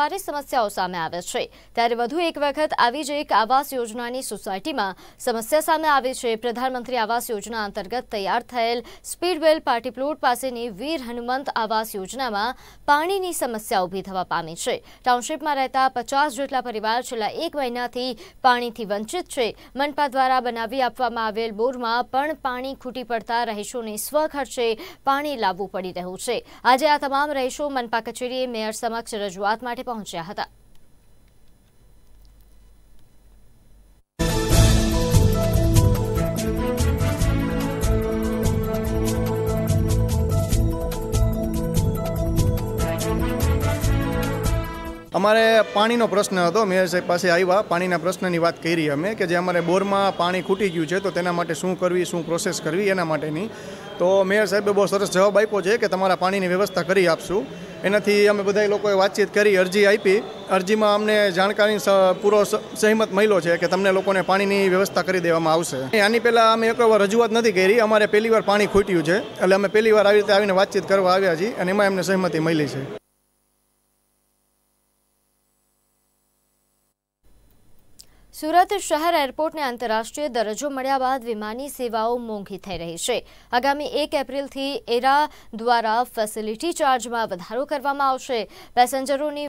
ભારે સમસ્યાઓ સામે આવે છે ત્યારે વધુ એક વખત આવી જ એક આવાસ યોજનાની સોસાયટીમાં સમસ્યા સામે આવી છે પ્રધાનમંત્રી આવાસ યોજના અંતર્ગત તૈયાર થયેલ સ્પીડવેલ પાર્ટીપ્લોટ પાસેની વીર હનુમંત આવાસ યોજનામાં પાણીની સમસ્યા ઊભી થવા પામી છે ટાઉનશીપમાં રહેતા પચાસ જેટલા પરિવાર છેલ્લા એક મહિનાથી પાણીથી વંચિત છે મનપા દ્વારા બનાવી આપવામાં આવેલ બોરમાં પણ પાણી ખૂટી પડતા રહીશોને સ્વખર્ચે પાણી લાવવું પડી રહ્યું છે આજે આ તમામ રહીશો મનપા કચેરીએ મેયર સમક્ષ રજૂઆત માટે પહોંચ્યા હતા અમારે પાણીનો પ્રશ્ન હતો મેયર સાહેબ પાસે આવ્યા પાણીના પ્રશ્નની વાત કરી અમે કે જે અમારે બોરમાં પાણી ખૂટી ગયું છે તો તેના માટે શું કરવી શું પ્રોસેસ કરવી એના માટેની તો મેયર સાહેબે બહુ સરસ જવાબ આપ્યો છે કે તમારા પાણીની વ્યવસ્થા કરી આપશું એનાથી અમે બધા લોકોએ વાતચીત કરી અરજી આપી અરજીમાં અમને જાણકારી પૂરો સહેમત મળ્યો છે કે તમને લોકોને પાણીની વ્યવસ્થા કરી દેવામાં આવશે આની પહેલાં અમે એક વાર રજૂઆત નથી કરી અમારે પહેલીવાર પાણી ખૂટ્યું છે એટલે અમે પહેલી વાર આવી રીતે આવીને વાતચીત કરવા આવ્યા છીએ અને એમાં એમને સહમતિ મળી છે સુરત શહેર એરપોર્ટને આંતરરાષ્ટ્રીય દરજ્જો મળ્યા બાદ વિમાની સેવાઓ મોંઘી થઈ રહી છે આગામી એક એપ્રિલથી એરા દ્વારા ફેસિલિટી ચાર્જમાં વધારો કરવામાં આવશે પેસેન્જરોની